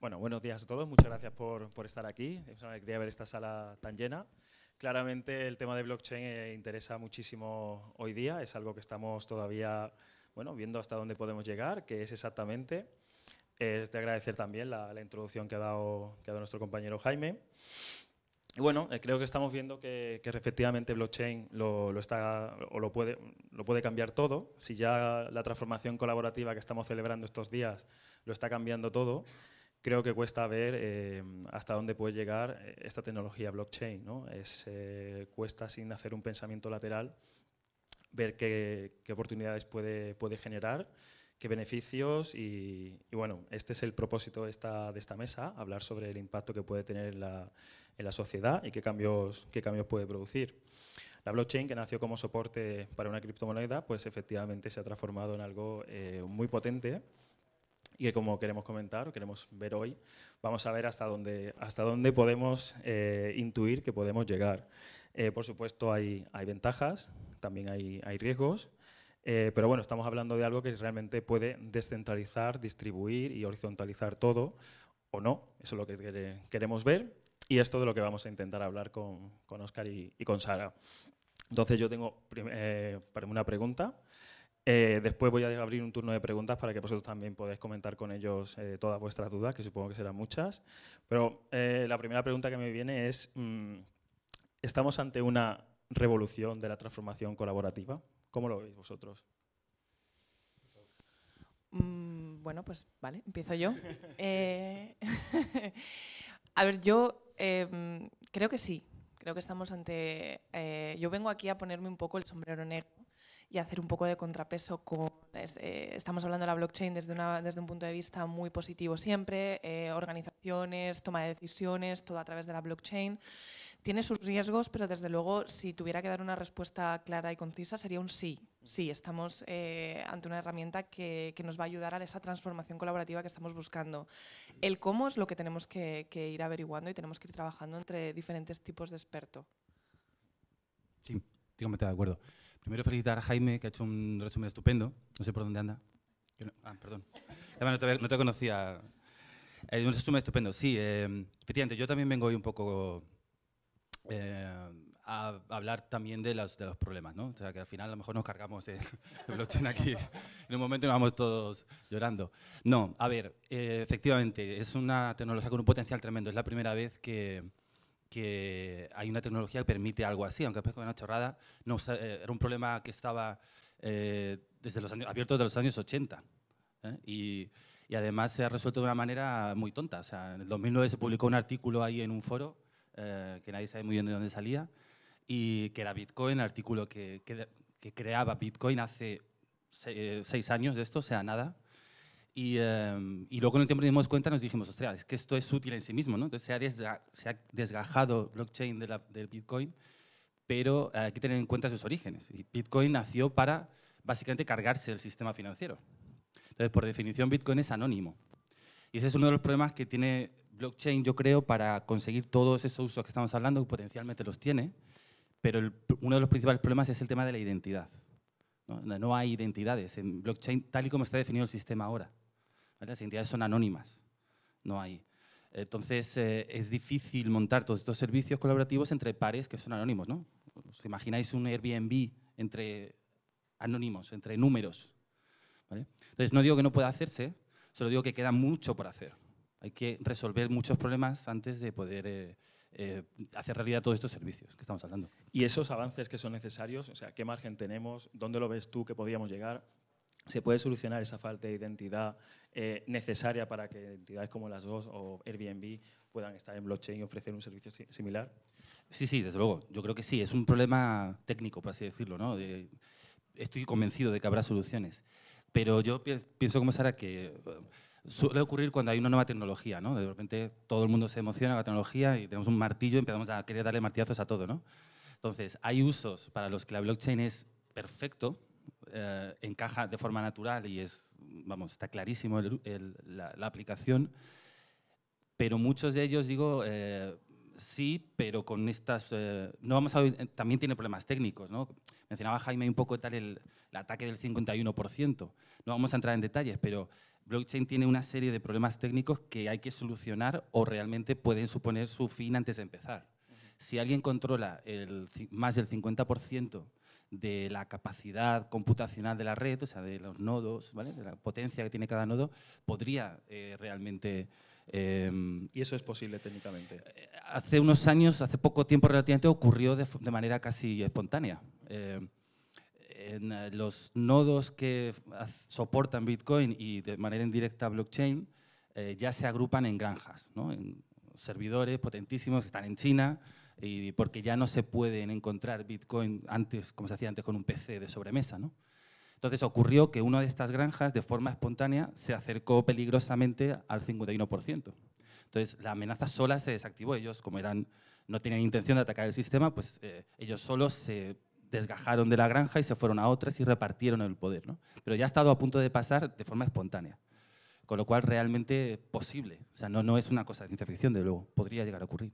Bueno, buenos días a todos. Muchas gracias por, por, estar aquí. Es una alegría ver esta sala tan llena. Claramente el tema de blockchain eh, interesa muchísimo hoy día. Es algo que estamos todavía bueno, viendo hasta dónde podemos llegar, que es exactamente. Es de agradecer también la, introducción que ha, dado, que ha dado nuestro compañero Jaime. Y bueno, eh, creo que estamos viendo que, que efectivamente blockchain lo, lo, está, o lo, puede, lo puede cambiar todo. Si ya la transformación colaborativa que estamos celebrando estos días lo está cambiando todo, creo que cuesta ver eh, hasta dónde puede llegar eh, esta tecnología blockchain. ¿no? Es, eh, cuesta sin hacer un pensamiento lateral ver qué, oportunidades puede, puede generar, qué beneficios y, bueno, este es el propósito de esta, de esta mesa, hablar sobre el impacto que puede tener en la, en la sociedad y qué cambios, qué cambios puede producir. La blockchain, que nació como soporte para una criptomoneda, pues efectivamente se ha transformado en algo muy potente y que como queremos comentar o queremos ver hoy, vamos a ver hasta dónde, hasta dónde podemos eh, intuir que podemos llegar. Eh, por supuesto hay, hay, ventajas, también hay, hay riesgos, eh, pero bueno, estamos hablando de algo que realmente puede descentralizar, distribuir y horizontalizar todo, o no, eso es lo que queremos ver, y es todo lo que vamos a intentar hablar con, con Oscar y, con Sara. Entonces yo tengo una pregunta. Eh, después voy a abrir un turno de preguntas para que vosotros también podáis comentar con ellos eh, todas vuestras dudas, que supongo que serán muchas. Pero eh, la primera pregunta que me viene es, mm, ¿estamos ante una revolución de la transformación colaborativa? ¿Cómo lo veis vosotros? Mm, bueno, pues vale, empiezo yo. a ver, yo em, creo que sí, creo que estamos ante... yo vengo aquí a ponerme un poco el sombrero negro y hacer un poco de contrapeso con... Eh, estamos hablando de la blockchain desde, un punto de vista muy positivo siempre, eh, organizaciones, toma de decisiones, todo a través de la blockchain. Tiene sus riesgos, pero desde luego si tuviera que dar una respuesta clara y concisa sería un sí. Sí, estamos eh, ante una herramienta que, nos va a ayudar a esa transformación colaborativa que estamos buscando. El cómo es lo que tenemos que, ir averiguando y tenemos que ir trabajando entre diferentes tipos de experto. Sí, totalmente de acuerdo. Primero felicitar a Jaime, que ha hecho un resumen estupendo. No sé por dónde anda. ah, perdón. no te, conocía. Eh, un resumen estupendo, sí. Eh, efectivamente, yo también vengo hoy un poco eh, a hablar también de los, de los problemas, ¿no? O sea, que al final a lo mejor nos cargamos el, blockchain aquí. En un momento nos vamos todos llorando. No, a ver, eh, efectivamente, es una tecnología con un potencial tremendo. Es la primera vez que que hay una tecnología que permite algo así, aunque parezca una chorrada, no, eh, era un problema que estaba eh, desde los años, abierto desde los años 80. ¿eh? Y, además se ha resuelto de una manera muy tonta. O sea, en el 2009 se publicó un artículo ahí en un foro, que nadie sabe muy bien de dónde salía, y que era Bitcoin, artículo que, creaba Bitcoin hace seis, años de esto, sea, nada. Em, y, luego en el tiempo nos dimos cuenta, nos dijimos, ostras, es que esto es útil en sí mismo, ¿no? Entonces se ha, desgajado blockchain del Bitcoin, pero hay que tener en cuenta sus orígenes. Y Bitcoin nació para básicamente cargarse el sistema financiero. Entonces, por definición, Bitcoin es anónimo. Y ese es uno de los problemas que tiene blockchain, yo creo, para conseguir todos esos usos que estamos hablando, potencialmente los tiene, pero uno de los principales problemas es el tema de la identidad. no hay identidades en blockchain tal y como está definido el sistema ahora. Las entidades son anónimas, no hay. Entonces, eh, es difícil montar todos estos servicios colaborativos entre pares que son anónimos, ¿no? ¿Os imagináis un Airbnb entre anónimos, entre números? Entonces, no digo que no pueda hacerse, solo digo que queda mucho por hacer. Hay que resolver muchos problemas antes de poder eh, eh, hacer realidad todos estos servicios que estamos hablando. ¿Y esos avances que son necesarios? O sea, ¿qué margen tenemos? ¿Dónde lo ves tú que podríamos llegar? ¿Se puede solucionar esa falta de identidad eh, necesaria para que entidades como las dos o Airbnb puedan estar en blockchain y ofrecer un servicio similar? Sí, sí, desde luego. Yo creo que sí. Es un problema técnico, por así decirlo. ¿no? estoy convencido de que habrá soluciones. Pero yo pienso como Sara que eh, suele ocurrir cuando hay una nueva tecnología, ¿no? De repente todo el mundo se emociona con la tecnología y tenemos un martillo y empezamos a querer darle martillazos a todo, Entonces, hay usos para los que la blockchain es perfecto, eh, encaja de forma natural y es, vamos, está clarísimo la, aplicación, pero muchos de ellos, digo, eh, sí, pero con estas... Eh, no vamos a, también tiene problemas técnicos, ¿no? Mencionaba Jaime un poco tal el, ataque del 51%. No vamos a entrar en detalles, pero blockchain tiene una serie de problemas técnicos que hay que solucionar o realmente pueden suponer su fin antes de empezar. Si alguien controla el, más del 50% de la capacidad computacional de la red, o sea, de los nodos, de la potencia que tiene cada nodo, podría eh, realmente... Em, ¿Y eso es posible técnicamente? Eh, hace unos años, hace poco tiempo relativamente, ocurrió de, manera casi espontánea. Em, en eh, los nodos que soportan Bitcoin y de manera indirecta blockchain ya se agrupan en granjas, ¿no? en servidores potentísimos que están en China, y porque ya no se pueden encontrar Bitcoin antes, como se hacía antes con un PC de sobremesa. ¿no? Entonces ocurrió que una de estas granjas, de forma espontánea, se acercó peligrosamente al 51%. Entonces la amenaza sola se desactivó. Ellos, como eran, no tenían intención de atacar el sistema, pues eh, ellos solos se desgajaron de la granja y se fueron a otras y repartieron el poder. ¿no? Pero ya ha estado a punto de pasar de forma espontánea. Con lo cual realmente posible. O sea, no, no es una cosa de ciencia ficción, de luego. Podría llegar a ocurrir.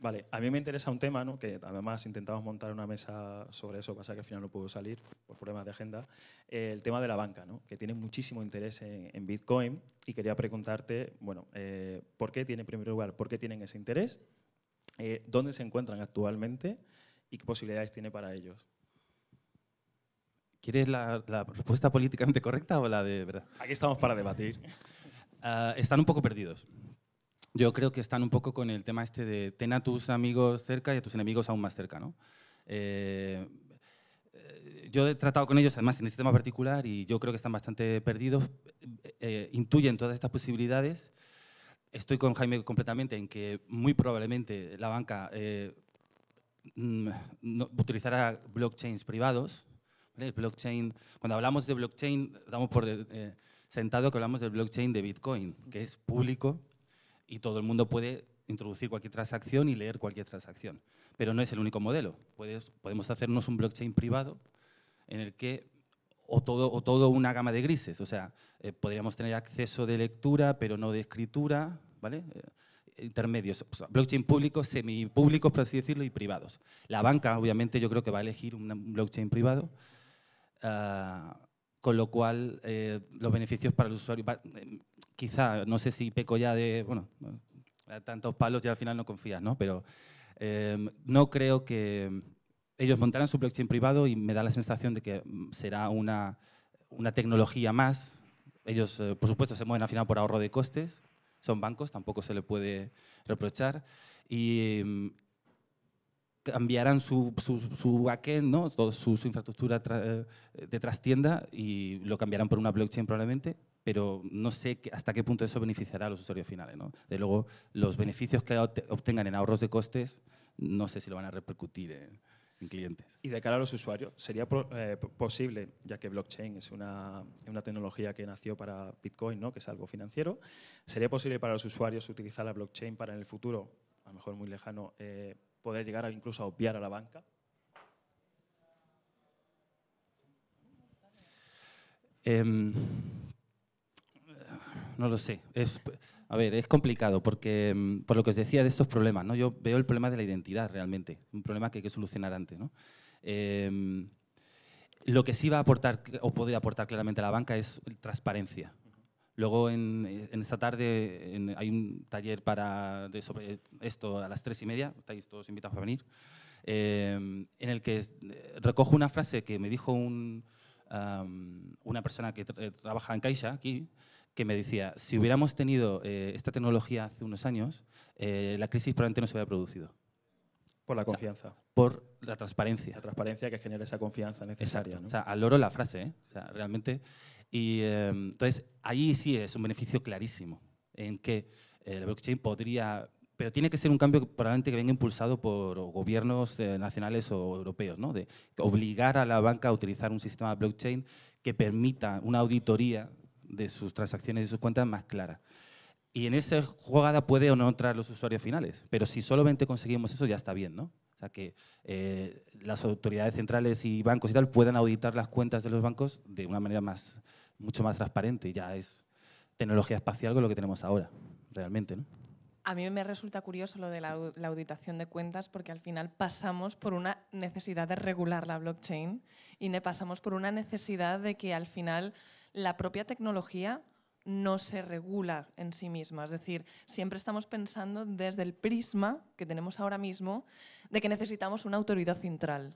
Vale, a mí me interesa un tema, ¿no? que además intentamos montar una mesa sobre eso, pasa que al final no pudo salir por problemas de agenda, eh, el tema de la banca, ¿no? que tiene muchísimo interés en, Bitcoin y quería preguntarte, bueno, eh, ¿por qué tiene en primer lugar, por qué tienen ese interés? Eh, ¿Dónde se encuentran actualmente y qué posibilidades tiene para ellos? ¿Quieres la, respuesta políticamente correcta o la de verdad? Aquí estamos para debatir. Ah, están un poco perdidos yo creo que están un poco con el tema este de ten a tus amigos cerca y a tus enemigos aún más cerca, ¿no? Eh, eh, yo he tratado con ellos, además, en este tema particular, y yo creo que están bastante perdidos, eh, intuyen todas estas posibilidades. Estoy con Jaime completamente en que muy probablemente la banca mm, utilizará blockchains privados. El blockchain, cuando hablamos de blockchain, damos por sentado que hablamos del blockchain de Bitcoin, que es público y todo el mundo puede introducir cualquier transacción y leer cualquier transacción. Pero no es el único modelo. Puedes, podemos hacernos un blockchain privado en el que o todo, todo una gama de grises. O sea, eh, podríamos tener acceso de lectura, pero no de escritura, ¿vale? Eh, intermedios, o sea, blockchain públicos, semipúblicos, por así decirlo, y privados. La banca, obviamente, yo creo que va a elegir un blockchain privado, ah, con lo cual eh, los beneficios para el usuario, quizá, no sé si peco ya de, bueno, tantos palos ya al final no confías, ¿no? Pero em, no creo que ellos montarán su blockchain privado y me da la sensación de que mm, será una, una tecnología más. Ellos, eh, por supuesto, se mueven al final por ahorro de costes. Son bancos, tampoco se le puede reprochar. Y mm, cambiarán su, su, su, backend, ¿no? su, infraestructura eh, de trastienda y lo cambiarán por una blockchain probablemente pero no sé hasta qué punto eso beneficiará a los usuarios finales. De luego, los beneficios que obtengan en ahorros de costes, no sé si lo van a repercutir en, clientes. Y de cara a los usuarios, ¿sería eh, posible, ya que blockchain es una, tecnología que nació para Bitcoin, que es algo financiero, ¿sería posible para los usuarios utilizar la blockchain para en el futuro, a lo mejor muy lejano, eh, poder llegar incluso a obviar a la banca? Eh, no lo sé. a ver, es complicado porque, mm, por lo que os decía de estos problemas, ¿no? yo veo el problema de la identidad realmente, un problema que hay que solucionar antes. Em, lo que sí va a aportar o podría aportar claramente a la banca es transparencia. Luego, en, esta tarde hay un taller para, sobre esto a las tres y media, estáis todos invitados a venir, em, en el que eh, recojo una frase que me dijo una persona que eh, trabaja en Caixa aquí, que me decía, si hubiéramos tenido eh, esta tecnología hace unos años, eh, la crisis probablemente no se hubiera producido. Por la confianza. por la transparencia. La transparencia que genera esa confianza necesaria. O sea, al oro la frase, ¿eh? realmente. Y entonces, ahí sí es un beneficio clarísimo en que la blockchain podría pero tiene que ser un cambio probablemente que venga impulsado por gobiernos nacionales o europeos, ¿no? De obligar a la banca a utilizar un sistema de blockchain que permita una auditoría de sus transacciones y sus cuentas más clara. Y en esa jugada puede o no entrar los usuarios finales, pero si solamente conseguimos eso ya está bien, ¿no? O sea, que eh, las autoridades centrales y bancos y tal puedan auditar las cuentas de los bancos de una manera más, mucho más transparente. Ya es tecnología espacial con lo que tenemos ahora, realmente, ¿no? A mí me resulta curioso lo de la, auditación de cuentas porque al final pasamos por una necesidad de regular la blockchain y pasamos por una necesidad de que al final la propia tecnología no se regula en sí misma. Es decir, siempre estamos pensando desde el prisma que tenemos ahora mismo de que necesitamos una autoridad central.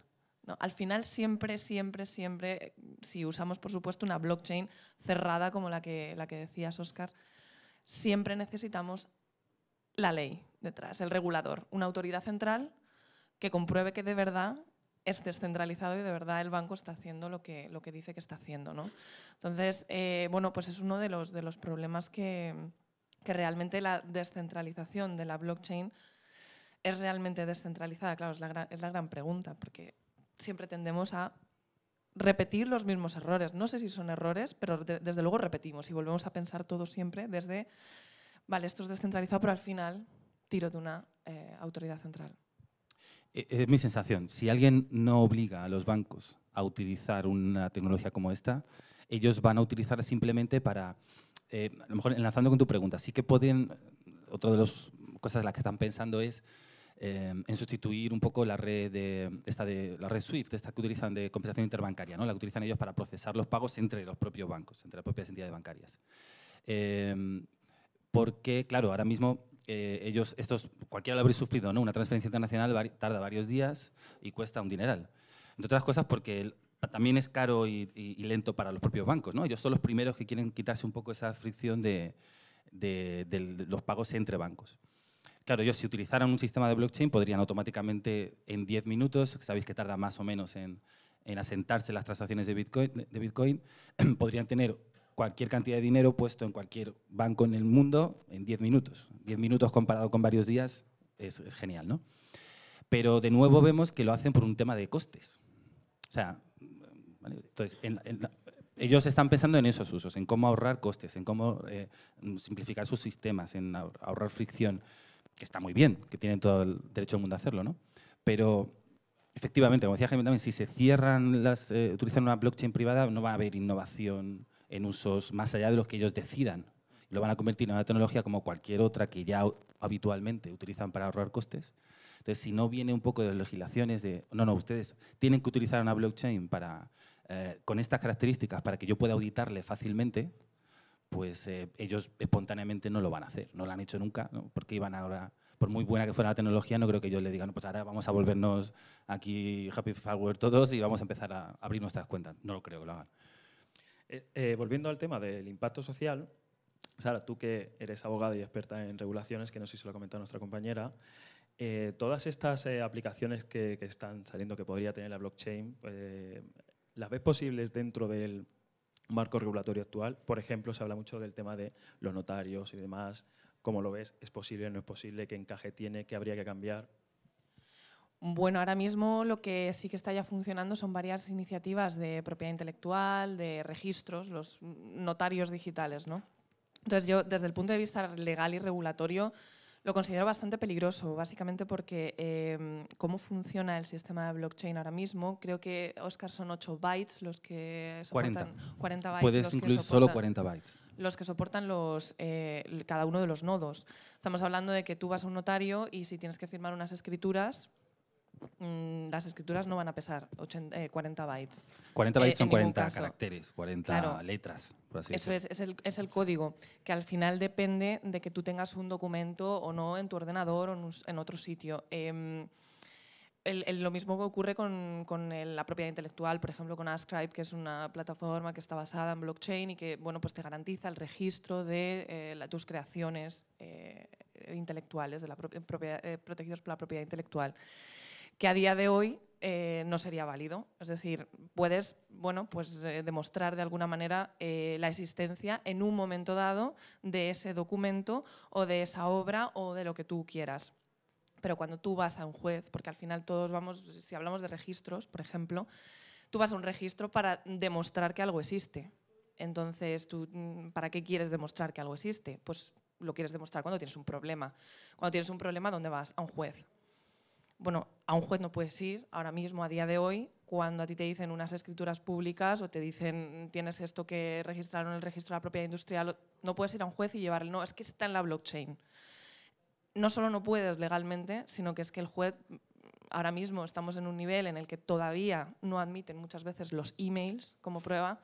al final siempre, siempre, siempre, si usamos por supuesto una blockchain cerrada como la que, la que decías Oscar, siempre necesitamos la ley detrás, el regulador, una autoridad central que compruebe que de verdad es descentralizado y de verdad el banco está haciendo lo que, lo que dice que está haciendo. ¿no? Entonces, eh, bueno, pues es uno de los, de los problemas que, que realmente la descentralización de la blockchain es realmente descentralizada. Claro, es la gran, es la gran pregunta, porque siempre tendemos a repetir los mismos errores. No sé si son errores, pero desde luego repetimos y volvemos a pensar todo siempre desde vale, esto es descentralizado, pero al final tiro de una eh, autoridad central. Eh, eh, es mi sensación. Si alguien no obliga a los bancos a utilizar una tecnología como esta, ellos van a utilizarla simplemente para, a lo mejor enlazando con tu pregunta, sí que pueden, otra de las cosas en las que están pensando es en sustituir un poco la red, de, esta de, la red SWIFT, esta que utilizan de compensación interbancaria, la que utilizan ellos para procesar los pagos entre los propios bancos, entre las propias entidades bancarias porque, claro, ahora mismo eh, ellos, estos, cualquiera lo habréis sufrido, ¿no? Una transferencia internacional tarda varios días y cuesta un dineral. Entre otras cosas porque también es caro y, lento para los propios bancos, ¿no? Ellos son los primeros que quieren quitarse un poco esa fricción de, los pagos entre bancos. Claro, ellos si utilizaran un sistema de blockchain podrían automáticamente en 10 minutos, sabéis que tarda más o menos en, asentarse las transacciones de Bitcoin, de Bitcoin podrían tener cualquier cantidad de dinero puesto en cualquier banco en el mundo en 10 minutos. 10 minutos comparado con varios días es, genial, ¿no? Pero de nuevo vemos que lo hacen por un tema de costes. O sea, ellos están pensando en esos usos, en cómo ahorrar costes, en cómo eh, simplificar sus sistemas, en ahorrar fricción, que está muy bien, que tienen todo el derecho del mundo a hacerlo, ¿no? Pero efectivamente, como decía Jaime también, si se cierran las, eh, utilizan una blockchain privada, no va a haber innovación en usos más allá de los que ellos decidan. Lo van a convertir en una tecnología como cualquier otra que ya habitualmente utilizan para ahorrar costes. Entonces, si no viene un poco de legislaciones de, no, no, ustedes tienen que utilizar una blockchain para, eh, con estas características para que yo pueda auditarle fácilmente, pues eh, ellos espontáneamente no lo van a hacer, no lo han hecho nunca, porque iban ahora, por muy buena que fuera la tecnología, no creo que ellos le digan, pues ahora vamos a volvernos aquí happy Firewall todos y vamos a empezar a abrir nuestras cuentas. No lo creo que lo hagan. Eh, eh, volviendo al tema del impacto social, Sara, tú que eres abogada y experta en regulaciones, que no sé si se lo ha comentado nuestra compañera, eh, todas estas aplicaciones que, que, están saliendo que podría tener la blockchain, ¿las ves posibles dentro del marco regulatorio actual? Por ejemplo, se habla mucho del tema de los notarios y demás. ¿Cómo lo ves? ¿Es posible o no es posible? ¿Qué encaje tiene? ¿Qué habría que cambiar? Bueno, ahora mismo lo que sí que está ya funcionando son varias iniciativas de propiedad intelectual, de registros, los notarios digitales, ¿no? Entonces yo, desde el punto de vista legal y regulatorio, lo considero bastante peligroso, básicamente porque em, cómo funciona el sistema de blockchain ahora mismo. Creo que, Oscar, son 8 bytes los que soportan... 40. 40 bytes. Puedes incluir solo 40 bytes. Los que soportan los, eh, cada uno de los nodos. Estamos hablando de que tú vas a un notario y si tienes que firmar unas escrituras, Mm, las escrituras no van a pesar 80, 40 eh, bytes. 40 eh, bytes son 40 caracteres, 40 letras, por así Eso es, es el, código, que al final depende de que tú tengas un documento o no en tu ordenador o en, otro sitio. Em, lo mismo que ocurre con, la propiedad intelectual, por ejemplo, con Ascribe, que es una plataforma que está basada en blockchain y que bueno, pues te garantiza el registro de eh, tus creaciones intelectuales, de la protegidos por la propiedad intelectual que a día de hoy eh, no sería válido. Es decir, puedes bueno, pues, eh, demostrar de alguna manera eh, la existencia en un momento dado de ese documento o de esa obra o de lo que tú quieras. Pero cuando tú vas a un juez, porque al final todos vamos, si hablamos de registros, por ejemplo, tú vas a un registro para demostrar que algo existe. Entonces, ¿tú, mm, ¿para qué quieres demostrar que algo existe? Pues lo quieres demostrar cuando tienes un problema. Cuando tienes un problema, ¿dónde vas? A un juez bueno, a un juez no puedes ir ahora mismo, a día de hoy, cuando a ti te dicen unas escrituras públicas o te dicen tienes esto que registraron en el registro de la propiedad industrial, no puedes ir a un juez y llevarle, no, es que está en la blockchain. No solo no puedes legalmente, sino que es que el juez, ahora mismo estamos en un nivel en el que todavía no admiten muchas veces los emails como prueba.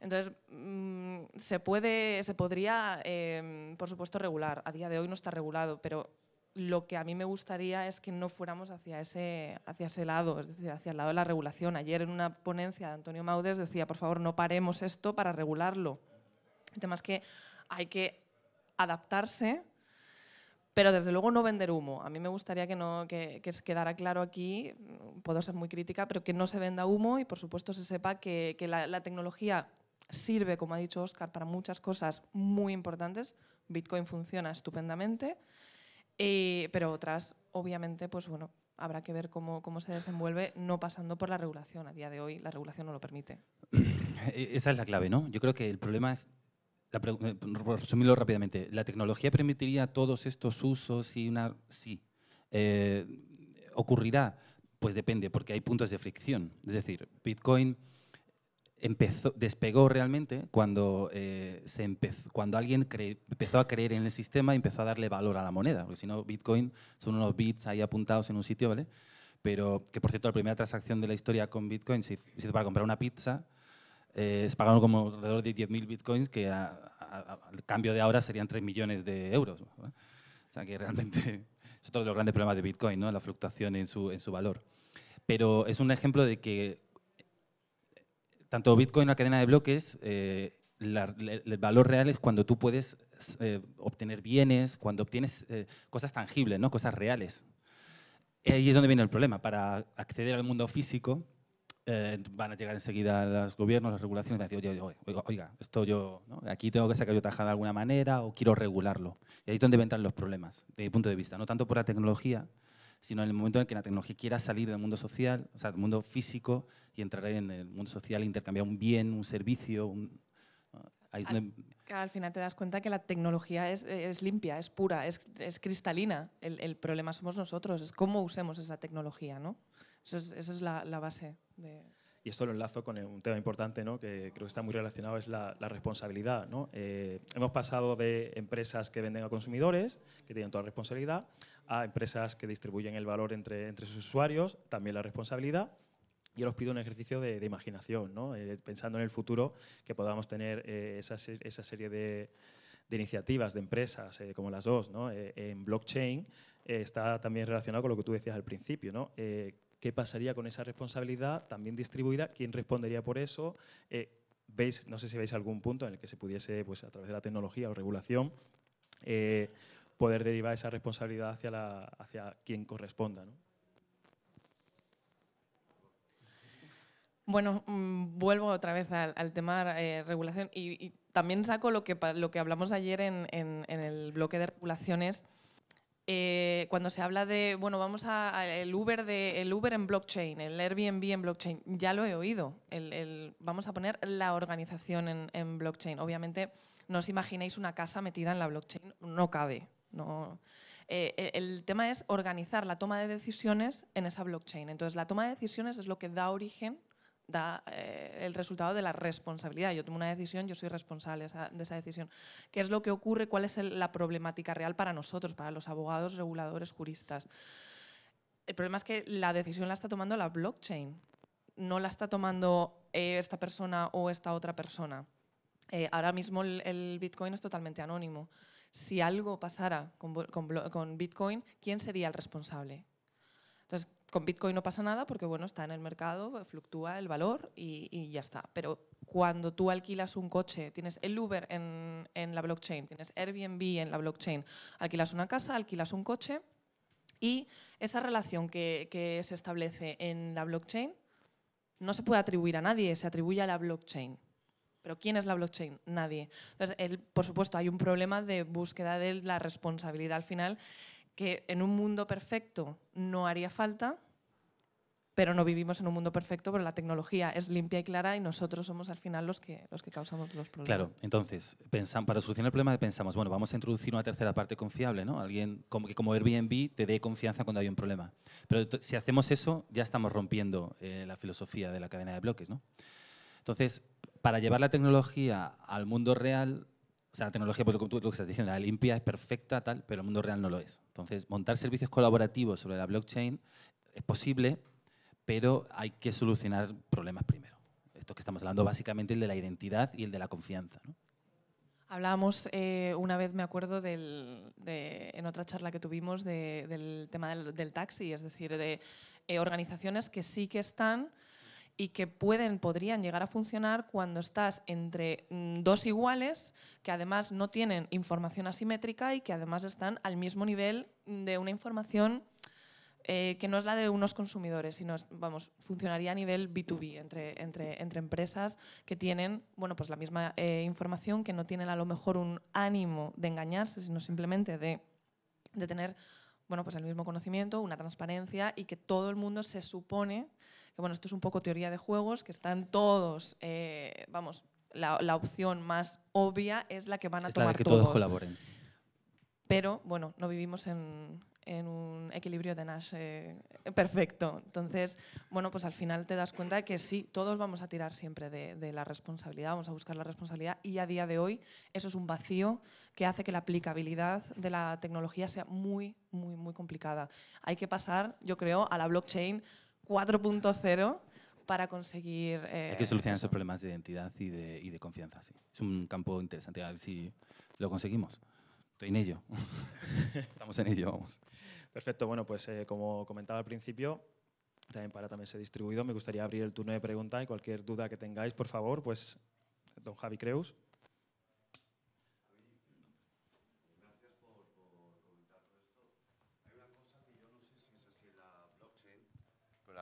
Entonces, mm, se, puede, se podría, em, por supuesto, regular. A día de hoy no está regulado, pero lo que a mí me gustaría es que no fuéramos hacia ese, hacia ese lado, es decir, hacia el lado de la regulación. Ayer en una ponencia de Antonio Maudes decía, por favor, no paremos esto para regularlo. El tema es que hay que adaptarse, pero desde luego no vender humo. A mí me gustaría que, no, quedara claro aquí, puedo ser muy crítica, pero que no se venda humo y por supuesto se sepa que, la, la tecnología sirve, como ha dicho Oscar, para muchas cosas muy importantes. Bitcoin funciona estupendamente eh, pero otras, obviamente, pues bueno, habrá que ver cómo, se desenvuelve no pasando por la regulación. A día de hoy la regulación no lo permite. E-, esa es la clave, ¿no? Yo creo que el problema es, la eh, resumirlo rápidamente, ¿la tecnología permitiría todos estos usos y una... Sí. Eh, ¿Ocurrirá? Pues depende, porque hay puntos de fricción. Es decir, Bitcoin empezó, despegó realmente cuando, eh, se empezó, cuando alguien empezó a creer en el sistema y empezó a darle valor a la moneda, porque si no, Bitcoin son unos bits ahí apuntados en un sitio, ¿vale? Pero que, por cierto, la primera transacción de la historia con Bitcoin se hizo para comprar una pizza, eh, se pagaron como alrededor de 10.000 Bitcoins, que al cambio de ahora serían 3 millones de euros. O sea que realmente es otro de los grandes problemas de Bitcoin, ¿no? la fluctuación en su, en su valor. Pero es un ejemplo de que tanto Bitcoin, la cadena de bloques, eh, el valor real es cuando tú puedes eh, obtener bienes, cuando obtienes eh, cosas tangibles, ¿no? cosas reales. Ahí es donde viene el problema. Para acceder al mundo físico van a llegar enseguida los gobiernos, las regulaciones, y van a decir, oiga, esto yo, aquí tengo que sacar yo tajada de alguna manera o quiero regularlo. Y ahí es donde entran los problemas, desde mi punto de vista. No tanto por la tecnología, sino en el momento en que la tecnología quiera salir del mundo social, o sea, del mundo físico y entrar en el mundo social, e intercambiar un bien, un servicio. al, final te das cuenta que la tecnología es, limpia, es pura, es, cristalina. El, problema somos nosotros, es cómo usemos esa tecnología, ¿no? esa es la, la base de y esto lo enlazo con un tema importante que creo que está muy relacionado, es la, responsabilidad. Eh, hemos pasado de empresas que venden a consumidores, que tienen toda la responsabilidad, a empresas que distribuyen el valor entre, entre sus usuarios, también la responsabilidad. y os pido un ejercicio de, imaginación, eh, pensando en el futuro que podamos tener eh, esa, serie de, iniciativas de empresas como las dos. en blockchain está también relacionado con lo que tú decías al principio. ¿no? ¿Qué pasaría con esa responsabilidad también distribuida? ¿Quién respondería por eso? Eh, ¿Veis, no sé si veis algún punto en el que se pudiese, pues, a través de la tecnología o regulación, eh, poder derivar esa responsabilidad hacia, hacia quien corresponda. Bueno, mm, vuelvo otra vez al, tema eh, regulación y, también saco lo que, lo que hablamos ayer en el bloque de regulaciones eh, cuando se habla de, bueno, vamos a, el, Uber Uber en blockchain, el Airbnb en blockchain, ya lo he oído. El, vamos a poner la organización en, blockchain. Obviamente, no os imaginéis una casa metida en la blockchain, no cabe. No. Eh, e, el tema es organizar la toma de decisiones en esa blockchain. Entonces, la toma de decisiones es lo que da origen da eh, el resultado de la responsabilidad. Yo tomo una decisión, yo soy responsable de esa decisión. ¿Qué es lo que ocurre? ¿Cuál es la problemática real para nosotros, para los abogados, reguladores, juristas? El problema es que la decisión la está tomando la blockchain, no la está tomando eh, esta persona o esta otra persona. Eh, ahora mismo el, Bitcoin es totalmente anónimo. Si algo pasara con, Bitcoin, ¿quién sería el responsable? Entonces, con Bitcoin no pasa nada porque bueno, está en el mercado, fluctúa el valor y, ya está. Pero cuando tú alquilas un coche, tienes el Uber en, la blockchain, tienes Airbnb en la blockchain, alquilas una casa, alquilas un coche y esa relación que, se establece en la blockchain no se puede atribuir a nadie, se atribuye a la blockchain. Pero ¿quién es la blockchain? Nadie. Entonces, por supuesto, hay un problema de búsqueda de la responsabilidad al final que en un mundo perfecto no haría falta, pero no vivimos en un mundo perfecto, pero la tecnología es limpia y clara y nosotros somos al final los que, los que causamos los problemas. Claro, entonces, para solucionar el problema pensamos, bueno, vamos a introducir una tercera parte confiable, ¿no? Alguien como, que como Airbnb te dé confianza cuando hay un problema. Pero si hacemos eso, ya estamos rompiendo eh, la filosofía de la cadena de bloques, ¿no? Entonces, para llevar la tecnología al mundo real, o sea, la tecnología, por pues, lo que estás diciendo, la limpia es perfecta, tal, pero el mundo real no lo es. Entonces, montar servicios colaborativos sobre la blockchain es posible, pero hay que solucionar problemas primero. Esto que estamos hablando básicamente el de la identidad y el de la confianza. Hablábamos eh, una vez, me acuerdo, del, en otra charla que tuvimos del tema del, taxi, es decir, de eh, organizaciones que sí que están y que pueden, podrían llegar a funcionar cuando estás entre mm, dos iguales que además no tienen información asimétrica y que además están al mismo nivel de una información eh, que no es la de unos consumidores, sino vamos, funcionaría a nivel B2B, entre, entre, entre empresas que tienen bueno, pues la misma eh, información, que no tienen a lo mejor un ánimo de engañarse, sino simplemente de, de tener bueno, pues el mismo conocimiento, una transparencia y que todo el mundo se supone que bueno, esto es un poco teoría de juegos, que están todos, eh, vamos, la, opción más obvia es la que van a es tomar la de que todos. colaboren. Pero bueno, no vivimos en, un equilibrio de Nash eh, perfecto. Entonces, bueno, pues al final te das cuenta de que sí, todos vamos a tirar siempre de, de, la responsabilidad, vamos a buscar la responsabilidad y a día de hoy eso es un vacío que hace que la aplicabilidad de la tecnología sea muy, muy, muy complicada. Hay que pasar, yo creo, a la blockchain 4.0 para conseguir... Eh, Hay que solucionar esos problemas de identidad y de, y de, confianza, sí. Es un campo interesante, a ver si lo conseguimos. Estoy en ello. Estamos en ello, vamos. Perfecto, bueno, pues eh, como comentaba al principio, también para también ser distribuido, me gustaría abrir el turno de preguntas y cualquier duda que tengáis, por favor, pues don Javi Creus.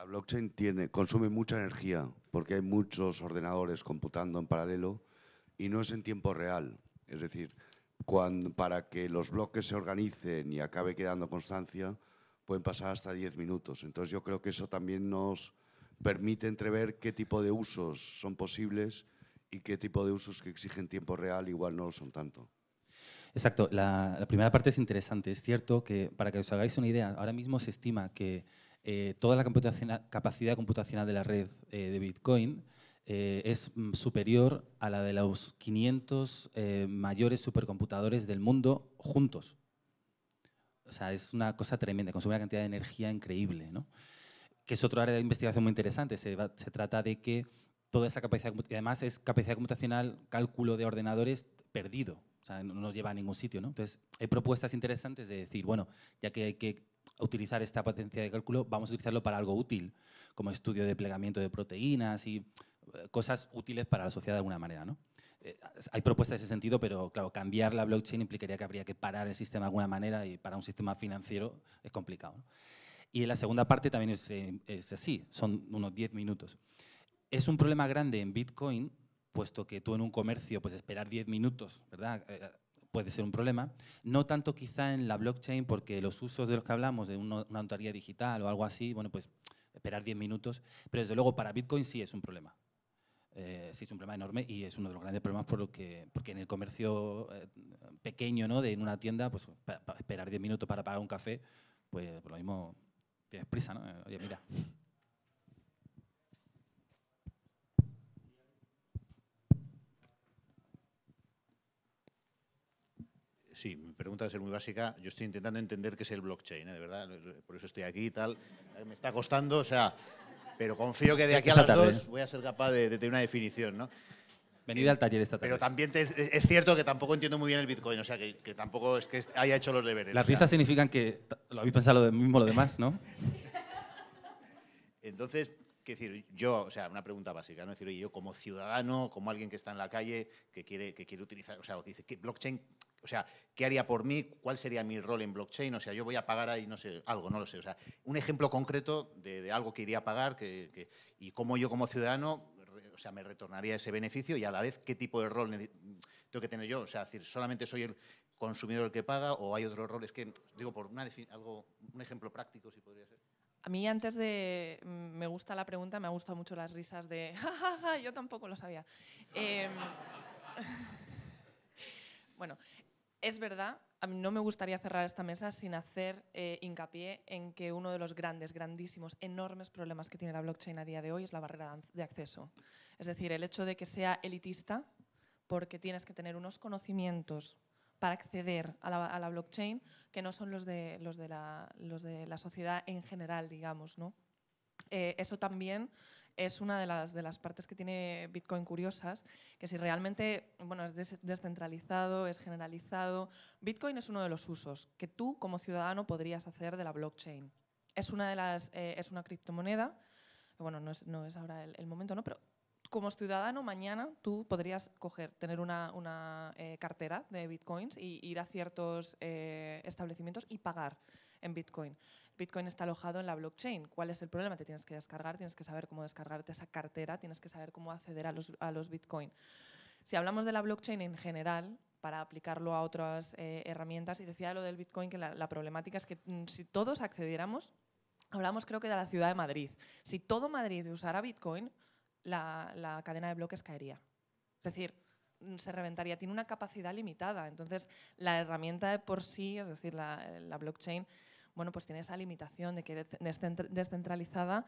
La blockchain consume mucha energía porque hay muchos ordenadores computando en paralelo y no es en tiempo real. Es decir, para que los bloques se organicen y acabe quedando constancia, pueden pasar hasta 10 minutos. Entonces yo creo que eso también nos permite entrever qué tipo de usos son posibles y qué tipo de usos que exigen tiempo real igual no lo son tanto. Exacto, la primera parte es interesante. Es cierto que, para que os hagáis una idea, ahora mismo se estima que eh, toda la capacidad computacional de la red eh, de Bitcoin eh, es mm, superior a la de los 500 mayores supercomputadores del mundo juntos. O sea, es una cosa tremenda, consume una cantidad de energía increíble, Que es otro área de investigación muy interesante. Se, trata de que toda esa capacidad, y además es capacidad computacional, cálculo de ordenadores perdido, o sea, no nos lleva a ningún sitio, ¿no? Entonces, hay propuestas interesantes de decir, bueno, ya que hay que utilizar esta potencia de cálculo, vamos a utilizarlo para algo útil, como estudio de plegamiento de proteínas y eh, cosas útiles para la sociedad de alguna manera. ¿no? Eh, hay propuestas en ese sentido, pero claro, cambiar la blockchain implicaría que habría que parar el sistema de alguna manera y para un sistema financiero es complicado. Y en la segunda parte también es, eh, así, son unos 10 minutos. Es un problema grande en Bitcoin, puesto que tú en un comercio, pues esperar 10 minutos, ¿verdad? puede ser un problema. No tanto quizá en la blockchain, porque los usos de los que hablamos, de una, notaría digital o algo así, bueno, pues esperar 10 minutos, pero desde luego para Bitcoin sí es un problema. Eh, sí es un problema enorme y es uno de los grandes problemas por lo que, porque en el comercio eh, pequeño, ¿no? De en una tienda, pues esperar 10 minutos para pagar un café, pues por lo mismo tienes prisa, ¿no? Oye, mira. sí, mi pregunta a ser muy básica. Yo estoy intentando entender qué es el blockchain, ¿eh? de verdad, por eso estoy aquí y tal. Me está costando, o sea, pero confío que de aquí a las dos voy a ser capaz de, tener una definición, ¿no? Venid al taller esta tarde. Pero también es cierto que tampoco entiendo muy bien el Bitcoin, o sea, que, tampoco es que haya hecho los deberes. Las risas significan que lo habéis pensado lo mismo lo demás, ¿no? Entonces, ¿qué decir? Yo, o sea, una pregunta básica, ¿no? Es decir, oye, yo como ciudadano, como alguien que está en la calle, que quiere, que quiere utilizar, o sea, que dice, ¿qué blockchain o sea, ¿qué haría por mí? ¿Cuál sería mi rol en blockchain? O sea, yo voy a pagar ahí, no sé, algo, no lo sé. O sea, un ejemplo concreto de, algo que iría a pagar que, y cómo yo como ciudadano, o sea, me retornaría ese beneficio y a la vez qué tipo de rol tengo que tener yo. O sea, decir, solamente soy el consumidor el que paga o hay otros roles que, digo, por una, algo, un ejemplo práctico, si podría ser. A mí antes de... Mm, me gusta la pregunta, me ha gustado mucho las risas de... Ja, yo tampoco lo sabía. Em, bueno, es verdad, a mí no me gustaría cerrar esta mesa sin hacer eh, hincapié en que uno de los grandes, grandísimos, enormes problemas que tiene la blockchain a día de hoy es la barrera de acceso. Es decir, el hecho de que sea elitista, porque tienes que tener unos conocimientos para acceder a la, blockchain que no son los de, los, de la, sociedad en general, digamos, ¿no? Eh, eso también es una de las, de las partes que tiene Bitcoin curiosas, que si realmente bueno, es descentralizado, es generalizado, Bitcoin es uno de los usos que tú como ciudadano podrías hacer de la blockchain. Es una, de las, eh, es una criptomoneda, bueno, no es, no es ahora el, momento, ¿no? pero como ciudadano mañana tú podrías coger, tener una, una eh, cartera de Bitcoins y ir a ciertos eh, establecimientos y pagar en Bitcoin. Bitcoin está alojado en la blockchain. ¿Cuál es el problema? Te tienes que descargar, tienes que saber cómo descargarte esa cartera, tienes que saber cómo acceder a los, Bitcoin. Si hablamos de la blockchain en general, para aplicarlo a otras eh, herramientas, y decía lo del Bitcoin, que la, problemática es que mm, si todos accediéramos, hablamos creo que de la ciudad de Madrid, si todo Madrid usara Bitcoin, la, cadena de bloques caería. Es decir, mm, se reventaría, tiene una capacidad limitada. Entonces, la herramienta de por sí, es decir, la blockchain, bueno, pues tiene esa limitación de que es descentralizada,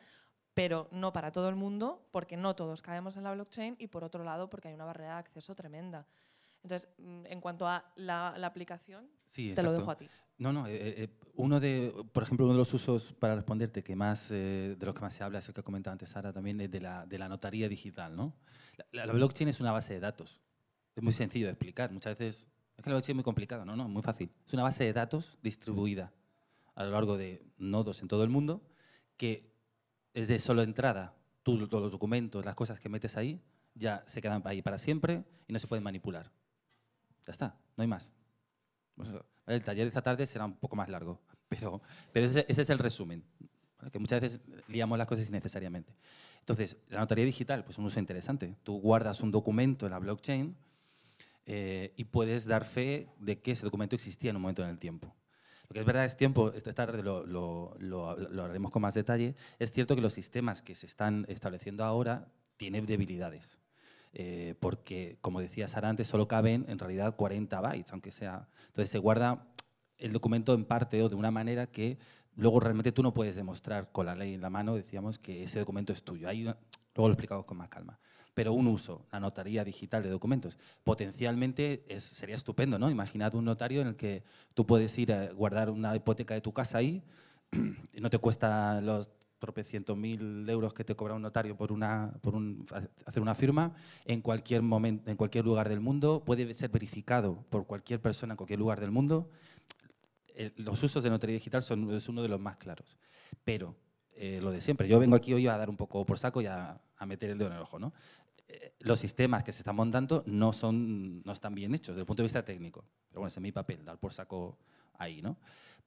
pero no para todo el mundo, porque no todos caemos en la blockchain y por otro lado porque hay una barrera de acceso tremenda. Entonces, mm, en cuanto a la, aplicación, sí, te lo dejo a ti. No, no. Eh, eh, uno de, por ejemplo, uno de los usos para responderte que más eh, de los que más se habla es el que ha comentado antes Sara también es de la, notaría digital, ¿no? La, la, blockchain es una base de datos. Es muy sencillo de explicar. Muchas veces es que la blockchain es muy complicada, no, no, es muy fácil. Es una base de datos distribuida a lo largo de nodos en todo el mundo, que es de solo entrada. todos los documentos, las cosas que metes ahí, ya se quedan ahí para siempre y no se pueden manipular. Ya está, no hay más. Pues, el taller de esta tarde será un poco más largo, pero, pero ese, es el resumen, que muchas veces liamos las cosas innecesariamente. Entonces, la notaría digital, pues un uso interesante. Tú guardas un documento en la blockchain eh, y puedes dar fe de que ese documento existía en un momento en el tiempo que es verdad, es tiempo, esta tarde lo, lo, haremos con más detalle, es cierto que los sistemas que se están estableciendo ahora tienen debilidades. Eh, porque, como decía Sara antes, solo caben en realidad 40 bytes, aunque sea. Entonces se guarda el documento en parte o de una manera que luego realmente tú no puedes demostrar con la ley en la mano, decíamos, que ese documento es tuyo. luego lo explicamos con más calma pero un uso, la notaría digital de documentos. Potencialmente sería estupendo, ¿no? Imaginad un notario en el que tú puedes ir a guardar una hipoteca de tu casa ahí, y no te cuesta los tropecientos mil euros que te cobra un notario por, una, por hacer una firma en cualquier, momento, en cualquier lugar del mundo, puede ser verificado por cualquier persona en cualquier lugar del mundo. los usos de notaría digital son uno de los más claros. Pero eh, lo de siempre, yo vengo aquí hoy a dar un poco por saco y a, a meter el dedo en el ojo. ¿no? Eh, los sistemas que se están montando no, son, no están bien hechos desde el punto de vista técnico. Pero bueno, es mi papel, dar por saco ahí, ¿no?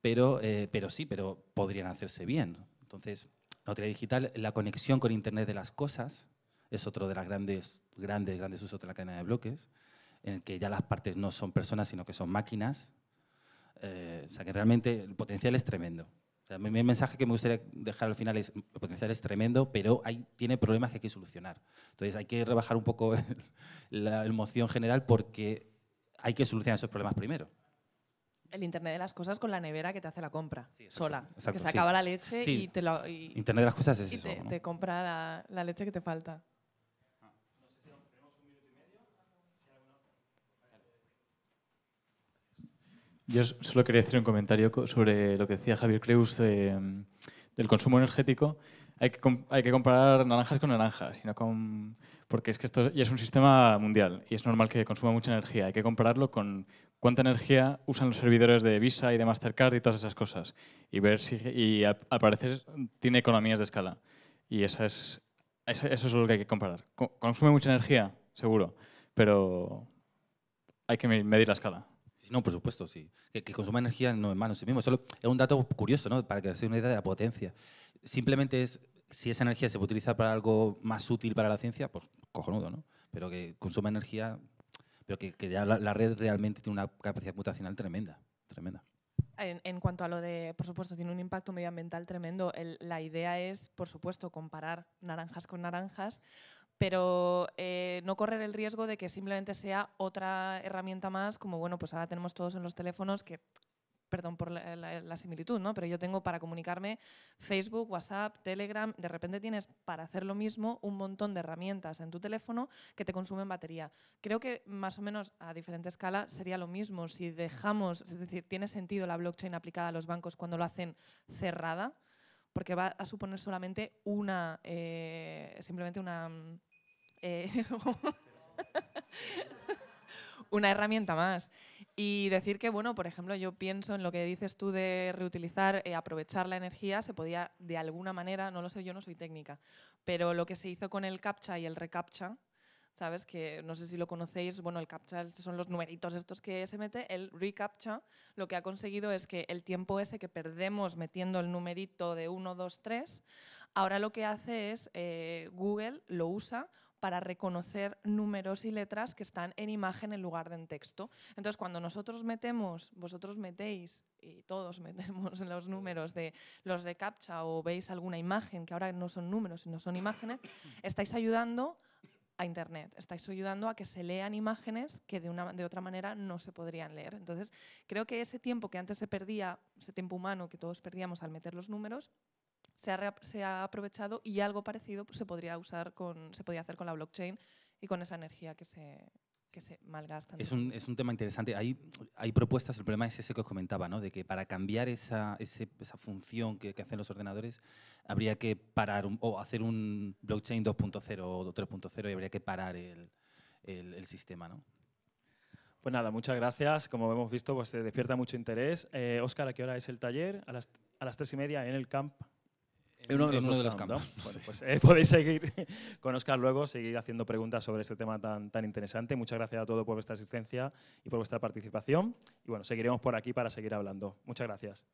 Pero, eh, pero sí, pero podrían hacerse bien. Entonces, la digital, la conexión con Internet de las cosas, es otro de los grandes, grandes, grandes usos de la cadena de bloques, en el que ya las partes no son personas, sino que son máquinas. Eh, o sea que realmente el potencial es tremendo el mi, mensaje que me gustaría dejar al final es, el potencial es tremendo, pero hay, tiene problemas que hay que solucionar. Entonces hay que rebajar un poco la emoción general porque hay que solucionar esos problemas primero. El Internet de las Cosas con la nevera que te hace la compra sola. que se acaba la leche y te lo... Internet de las Cosas es eso, Te, compra la leche que te falta. Yo solo quería hacer un comentario sobre lo que decía Javier Creus del consumo energético. Hay que, comparar naranjas con naranjas, sino con, porque es que esto ya es un sistema mundial y es normal que consuma mucha energía. Hay que compararlo con cuánta energía usan los servidores de Visa y de Mastercard y todas esas cosas. Y ver si, y al parecer, tiene economías de escala. Y esa es, eso es lo que hay que comparar. Consume mucha energía, seguro, pero hay que medir la escala. No, por supuesto, sí. Que, que consuma energía no en manos sí mismo. Solo es un dato curioso, ¿no? Para que se una idea de la potencia. Simplemente es, si esa energía se puede utilizar para algo más útil para la ciencia, pues cojonudo, ¿no? Pero que consuma energía, pero que, que ya la, red realmente tiene una capacidad mutacional tremenda, tremenda. En, cuanto a lo de, por supuesto, tiene un impacto medioambiental tremendo. la idea es, por supuesto, comparar naranjas con naranjas, pero eh, no correr el riesgo de que simplemente sea otra herramienta más, como bueno, pues ahora tenemos todos en los teléfonos que perdón por la, similitud, ¿no? Pero yo tengo para comunicarme Facebook, WhatsApp, Telegram. De repente tienes para hacer lo mismo un montón de herramientas en tu teléfono que te consumen batería. Creo que más o menos a diferente escala sería lo mismo si dejamos, es decir, tiene sentido la blockchain aplicada a los bancos cuando lo hacen cerrada, porque va a suponer solamente una, eh, simplemente una mm, eh, una herramienta más. Y decir que, bueno, por ejemplo, yo pienso en lo que dices tú de reutilizar, eh, aprovechar la energía, se podía de alguna manera, no lo sé, yo no soy técnica, pero lo que se hizo con el CAPTCHA y el RECAPTCHA, ¿sabes? Que no sé si lo conocéis, bueno, el CAPTCHA son los numeritos estos que se mete, el RECAPTCHA lo que ha conseguido es que el tiempo ese que perdemos metiendo el numerito de 1, 2, 3, ahora lo que hace es eh, Google lo usa para reconocer números y letras que están en imagen en lugar de en texto. Entonces, cuando nosotros metemos, vosotros metéis y todos metemos los números de los de CAPTCHA o veis alguna imagen, que ahora no son números, sino son imágenes, estáis ayudando a Internet. Estáis ayudando a que se lean imágenes que de, una, de otra manera no se podrían leer. Entonces, creo que ese tiempo que antes se perdía, ese tiempo humano que todos perdíamos al meter los números, se ha, aprovechado y algo parecido pues, se podría usar con, se podría hacer con la blockchain y con esa energía que se, que se malgasta Es un, es un, tema interesante. Hay, hay propuestas, el problema es ese que os comentaba, ¿no? de que para cambiar esa, esa función que, que, hacen los ordenadores habría que parar o hacer un blockchain 2.0 o 3.0 y habría que parar el, el, sistema. ¿no? Pues nada, muchas gracias. Como hemos visto, pues se despierta mucho interés. Oscar, eh, ¿a qué hora es el taller? A las, a las tres y media en el camp uno de, los campos. podéis seguir con Oscar luego, seguir haciendo preguntas sobre este tema tan, tan interesante. Muchas gracias a todos por vuestra asistencia y por vuestra participación. Y bueno, seguiremos por aquí para seguir hablando. Muchas gracias.